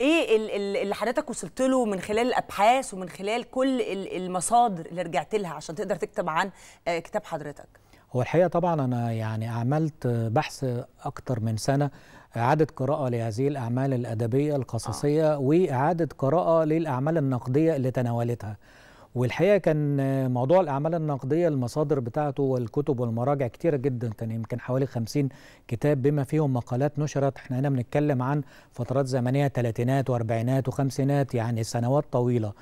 ايه اللي حضرتك وصلت له من خلال الابحاث ومن خلال كل المصادر اللي رجعت لها عشان تقدر تكتب عن آه، كتاب حضرتك هو الحقيقه طبعا انا يعني عملت بحث اكتر من سنه إعادة قراءة لهذه الأعمال الأدبية القصصية آه. وإعادة قراءة للأعمال النقدية اللي تناولتها والحقيقه كان موضوع الاعمال النقديه المصادر بتاعته والكتب والمراجع كتيره جدا كان يمكن حوالي 50 كتاب بما فيهم مقالات نشرت احنا هنا بنتكلم عن فترات زمنيه ثلاثينات واربعينات وخمسينات يعني سنوات طويله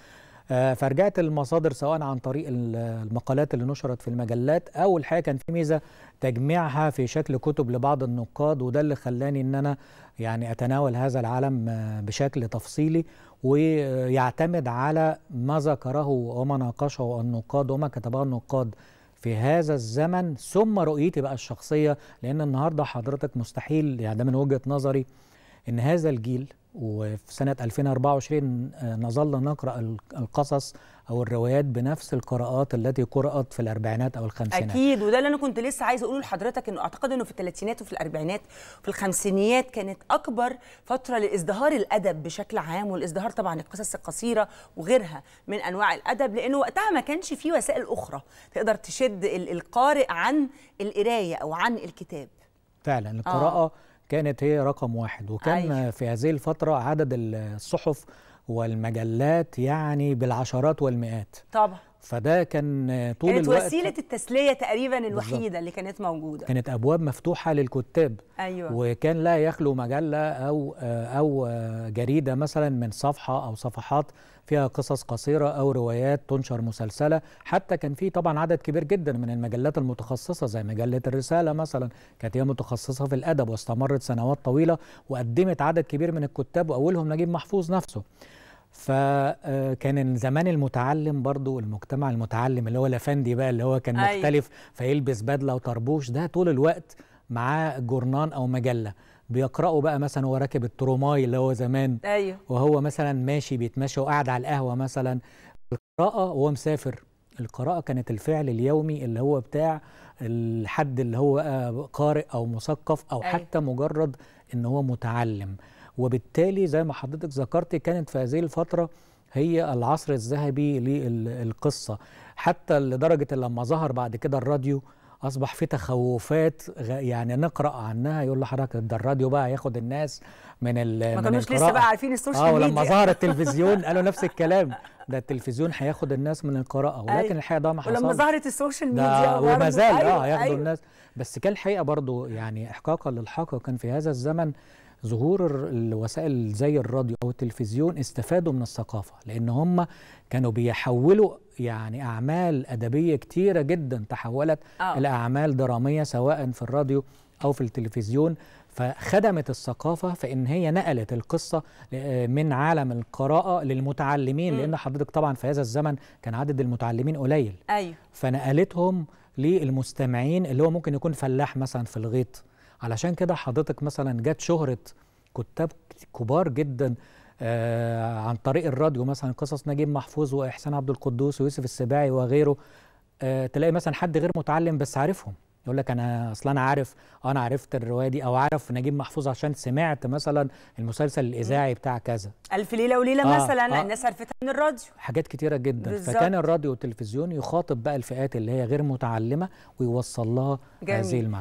آه، فرجعت المصادر سواء عن طريق المقالات اللي نشرت في المجلات او الحقيقه كان في ميزه تجميعها في شكل كتب لبعض النقاد وده اللي خلاني ان انا يعني اتناول هذا العالم آه، بشكل تفصيلي ويعتمد على ما ذكره وما ناقشه النقاد وما كتبه النقاد في هذا الزمن ثم رؤيتي بقى الشخصيه لان النهارده حضرتك مستحيل يعني ده من وجهه نظري ان هذا الجيل وفي سنة 2024 آه، نظل نقرأ القصص أو الروايات بنفس القراءات التي قرأت في الأربعينات أو الخمسينات أكيد وده اللي أنا كنت لسه عايز أقوله لحضرتك إنه أعتقد إنه في الثلاثينات وفي الأربعينات وفي الخمسينيات كانت أكبر فترة لازدهار الأدب بشكل عام والازدهار طبعا القصص القصيرة وغيرها من أنواع الأدب لأنه وقتها ما كانش في وسائل أخرى تقدر تشد القارئ عن القراية أو عن الكتاب فعلا آه. القراءة آه. كانت هي رقم واحد وكان أيوة. في هذه الفترة عدد الصحف والمجلات يعني بالعشرات والمئات طبعا فده كان طول كانت الوقت كانت وسيله التسليه تقريبا الوحيده بالزبط. اللي كانت موجوده كانت ابواب مفتوحه للكتاب أيوة. وكان لا يخلو مجله او او جريده مثلا من صفحه او صفحات فيها قصص قصيره او روايات تنشر مسلسله حتى كان في طبعا عدد كبير جدا من المجلات المتخصصه زي مجله الرساله مثلا كانت هي متخصصه في الادب واستمرت سنوات طويله وقدمت عدد كبير من الكتاب واولهم نجيب محفوظ نفسه فكان آه، زمان المتعلم برضو المجتمع المتعلم اللي هو الافندي بقى اللي هو كان أيوه. مختلف فيلبس بدله وطربوش ده طول الوقت معاه جورنان او مجله بيقرأوا بقى مثلا هو راكب التروماي اللي هو زمان أيوه. وهو مثلا ماشي بيتمشى وقاعد على القهوة مثلا القراءة وهو مسافر القراءة كانت الفعل اليومي اللي هو بتاع الحد اللي هو قارئ أو مثقف أو أيوه. حتى مجرد إن هو متعلم وبالتالي زي ما حضرتك ذكرت كانت في هذه الفترة هي العصر الذهبي للقصة حتى لدرجة لما ظهر بعد كده الراديو اصبح في تخوفات يعني نقرا عنها يقول لحضرتك ده الراديو بقى ياخد الناس من ال ما كانوش لسه بقى عارفين السوشيال ميديا اه ولما ظهر التلفزيون قالوا نفس الكلام ده التلفزيون هياخد الناس من القراءه أيوة. ولكن أي. الحقيقه ده ما حصلش ولما ظهرت السوشيال ميديا وما زال آه، أيوة. اه هياخدوا أيوة. الناس بس كان الحقيقه برضو يعني احقاقا للحق كان في هذا الزمن ظهور الوسائل زي الراديو او التلفزيون استفادوا من الثقافه لان هم كانوا بيحولوا يعني اعمال ادبيه كتيره جدا تحولت أوه. لاعمال دراميه سواء في الراديو او في التلفزيون فخدمت الثقافة فإن هي نقلت القصة آه، من عالم القراءة للمتعلمين لأن حضرتك طبعا في هذا الزمن كان عدد المتعلمين قليل أيوه. فنقلتهم للمستمعين اللي هو ممكن يكون فلاح مثلا في الغيط علشان كده حضرتك مثلا جت شهرة كتاب كبار جدا آه عن طريق الراديو مثلا قصص نجيب محفوظ واحسان عبد القدوس ويوسف السباعي وغيره آه تلاقي مثلا حد غير متعلم بس عارفهم يقول لك انا اصلا انا عارف انا عرفت الروايه دي او عارف نجيب محفوظ عشان سمعت مثلا المسلسل الاذاعي بتاع كذا الف ليله وليله آه مثلا آه الناس عرفتها من الراديو حاجات كتيره جدا بالزبط. فكان الراديو والتلفزيون يخاطب بقى الفئات اللي هي غير متعلمه ويوصل لها هذه المعلومه